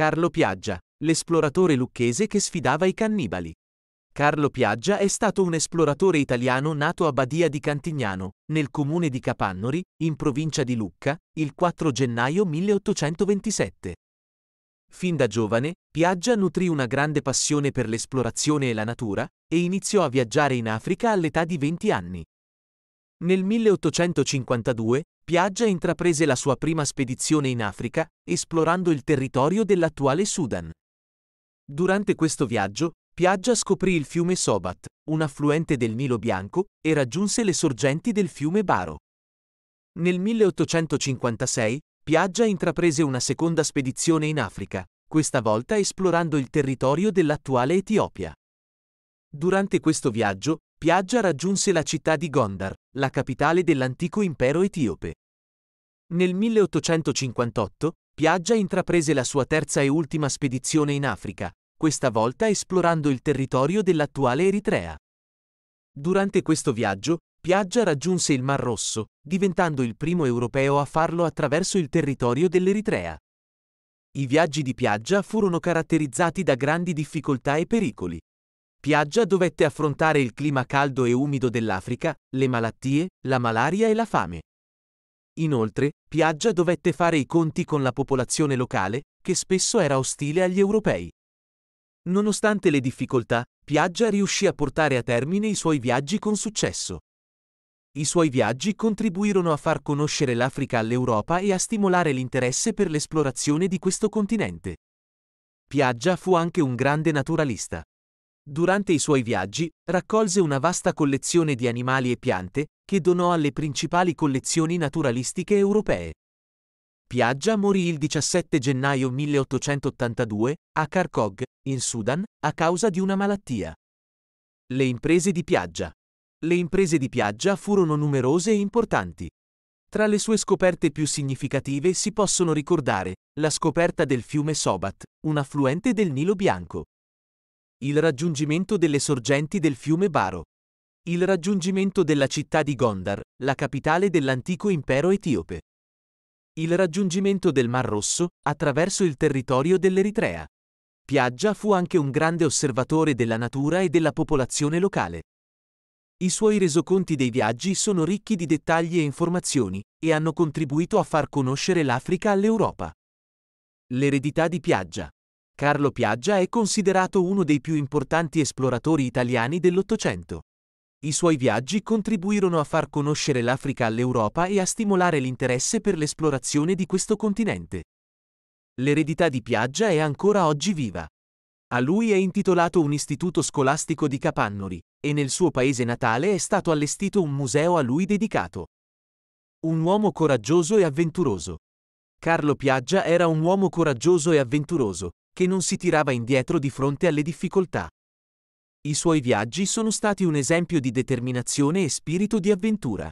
Carlo Piaggia, l'esploratore lucchese che sfidava i cannibali. Carlo Piaggia è stato un esploratore italiano nato a Badia di Cantignano, nel comune di Capannori, in provincia di Lucca, il 4 gennaio 1827. Fin da giovane, Piaggia nutrì una grande passione per l'esplorazione e la natura e iniziò a viaggiare in Africa all'età di 20 anni. Nel 1852 Piaggia intraprese la sua prima spedizione in Africa, esplorando il territorio dell'attuale Sudan. Durante questo viaggio, Piaggia scoprì il fiume Sobat, un affluente del Nilo Bianco, e raggiunse le sorgenti del fiume Baro. Nel 1856, Piaggia intraprese una seconda spedizione in Africa, questa volta esplorando il territorio dell'attuale Etiopia. Durante questo viaggio, Piaggia raggiunse la città di Gondar, la capitale dell'antico impero etiope. Nel 1858, Piaggia intraprese la sua terza e ultima spedizione in Africa, questa volta esplorando il territorio dell'attuale Eritrea. Durante questo viaggio, Piaggia raggiunse il Mar Rosso, diventando il primo europeo a farlo attraverso il territorio dell'Eritrea. I viaggi di Piaggia furono caratterizzati da grandi difficoltà e pericoli. Piaggia dovette affrontare il clima caldo e umido dell'Africa, le malattie, la malaria e la fame. Inoltre, Piaggia dovette fare i conti con la popolazione locale, che spesso era ostile agli europei. Nonostante le difficoltà, Piaggia riuscì a portare a termine i suoi viaggi con successo. I suoi viaggi contribuirono a far conoscere l'Africa all'Europa e a stimolare l'interesse per l'esplorazione di questo continente. Piaggia fu anche un grande naturalista. Durante i suoi viaggi, raccolse una vasta collezione di animali e piante, che donò alle principali collezioni naturalistiche europee. Piaggia morì il 17 gennaio 1882, a Kharkov, in Sudan, a causa di una malattia. Le imprese di Piaggia. Le imprese di Piaggia furono numerose e importanti. Tra le sue scoperte più significative si possono ricordare la scoperta del fiume Sobat, un affluente del Nilo Bianco. Il raggiungimento delle sorgenti del fiume Baro, il raggiungimento della città di Gondar, la capitale dell'antico impero etiope. Il raggiungimento del Mar Rosso, attraverso il territorio dell'Eritrea. Piaggia fu anche un grande osservatore della natura e della popolazione locale. I suoi resoconti dei viaggi sono ricchi di dettagli e informazioni, e hanno contribuito a far conoscere l'Africa all'Europa. L'eredità di Piaggia. Carlo Piaggia è considerato uno dei più importanti esploratori italiani dell'Ottocento. I suoi viaggi contribuirono a far conoscere l'Africa all'Europa e a stimolare l'interesse per l'esplorazione di questo continente. L'eredità di Piaggia è ancora oggi viva. A lui è intitolato un istituto scolastico di Capannori, e nel suo paese natale è stato allestito un museo a lui dedicato. Un uomo coraggioso e avventuroso. Carlo Piaggia era un uomo coraggioso e avventuroso, che non si tirava indietro di fronte alle difficoltà. I suoi viaggi sono stati un esempio di determinazione e spirito di avventura.